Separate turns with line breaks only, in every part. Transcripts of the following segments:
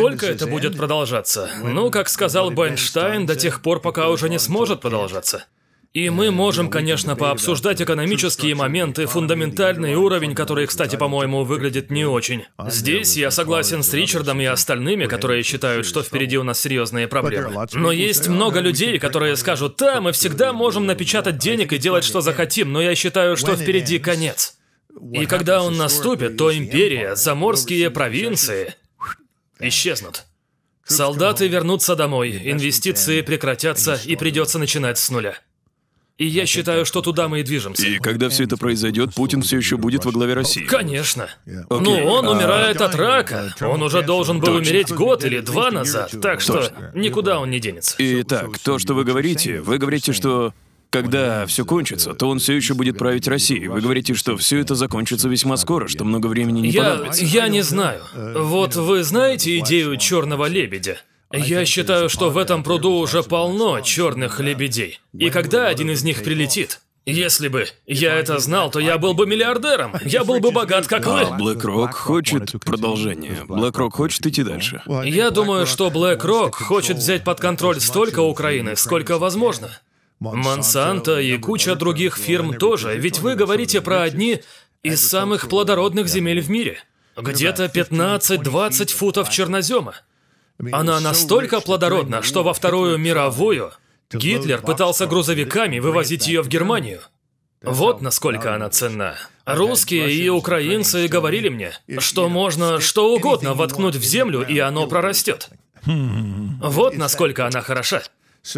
Сколько это будет продолжаться? Ну, как сказал Бенштайн, до тех пор, пока уже не сможет продолжаться. И э, мы можем, конечно, пообсуждать экономические моменты, фундаментальный уровень, который, кстати, по-моему, выглядит не очень. Здесь я согласен с Ричардом и остальными, которые считают, что впереди у нас серьезные проблемы. Но есть много людей, которые скажут, да, мы всегда можем напечатать денег и делать, что захотим, но я считаю, что впереди конец. И когда он наступит, то империя, заморские провинции, исчезнут. Солдаты вернутся домой, инвестиции прекратятся и придется начинать с нуля. И я считаю, что туда мы и движемся.
И когда все это произойдет, Путин все еще будет во главе России.
Конечно. Ну, Окей. Ну, он а умирает от рака. Он уже должен был Точно. умереть год или два назад, так что Точно. никуда он не
денется. Итак, то, что вы говорите, вы говорите, что когда все кончится, то он все еще будет править Россией. Вы говорите, что все это закончится весьма скоро, что много времени не я, понадобится.
Я не знаю. Вот вы знаете идею черного лебедя? Я считаю, что в этом пруду уже полно черных лебедей. И когда один из них прилетит, если бы я это знал, то я был бы миллиардером. Я был бы богат, как вы.
BlackRock хочет продолжение. BlackRock хочет идти дальше.
Я думаю, что BlackRock хочет взять под контроль столько Украины, сколько возможно. Монсанто и куча других фирм тоже, ведь вы говорите про одни из самых плодородных земель в мире. Где-то 15-20 футов чернозема. Она настолько плодородна, что во Вторую мировую Гитлер пытался грузовиками вывозить ее в Германию. Вот насколько она ценна. Русские и украинцы говорили мне, что можно что угодно воткнуть в землю, и оно прорастет. Вот насколько она хороша.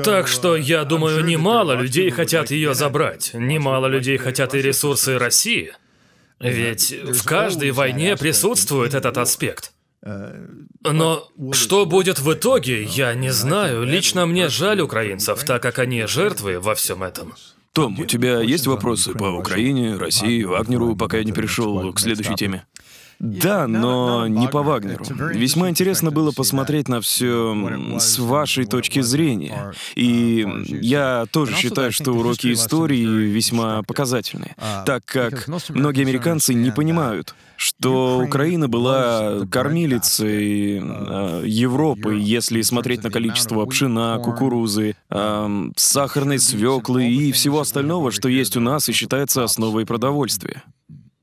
Так что, я думаю, немало людей хотят ее забрать, немало людей хотят и ресурсы России. Ведь в каждой ну, войне присутствует этот аспект. Э, Но что будет в итоге, я не э, знаю. Лично мне жаль украинцев, так как они жертвы во всем этом. Том, у тебя есть
вопросы по Украине, России, Вагнеру, пока я не перешел к следующей теме? Да, но не по Вагнеру. Весьма интересно было посмотреть на все с вашей точки зрения. Uh, и я тоже считаю, что уроки истории весьма показательны, uh, так как многие американцы не понимают, что Украина была кормилицей э, Европы, если смотреть на количество пшена, кукурузы, э, сахарной свеклы и всего остального, что есть у нас и считается основой продовольствия.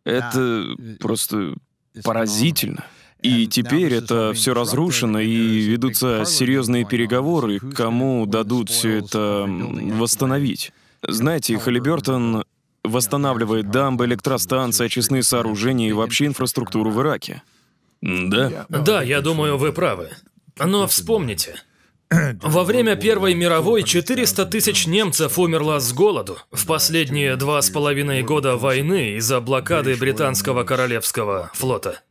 Это просто поразительно. И теперь это все разрушено, и ведутся серьезные переговоры, кому дадут все это восстановить. Знаете, Халибертон восстанавливает дамбы, электростанции, очистные сооружения и вообще инфраструктуру в Ираке.
Да? Да, я думаю, вы правы. Но вспомните, во время Первой мировой 400 тысяч немцев умерло с голоду. В последние два с половиной года войны из-за блокады британского королевского флота.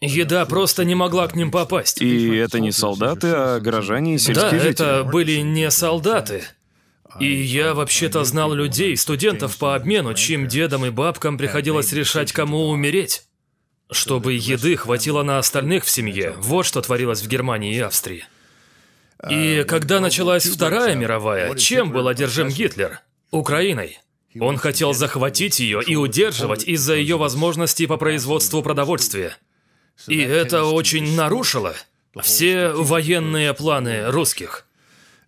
Еда просто не могла к ним попасть. И это не солдаты, а горожане и сельские Да, жители. это были не солдаты. И я вообще-то знал людей, студентов по обмену, чьим дедам и бабкам приходилось решать, кому умереть. Чтобы еды хватило на остальных в семье. Вот что творилось в Германии и Австрии. И а, когда началась Вторая мировая, чем был одержим Гитлер? Украиной. Он хотел захватить ее и удерживать из-за ее возможностей по производству продовольствия. И это очень нарушило все военные планы русских.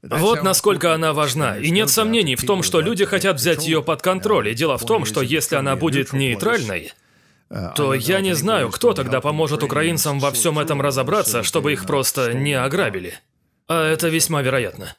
Вот насколько она важна. И нет сомнений в том, что люди хотят взять ее под контроль. И дело в том, что если она будет нейтральной, а, а то я не знаю, кто тогда поможет украинцам во всем этом разобраться, чтобы их просто не ограбили. А это весьма вероятно.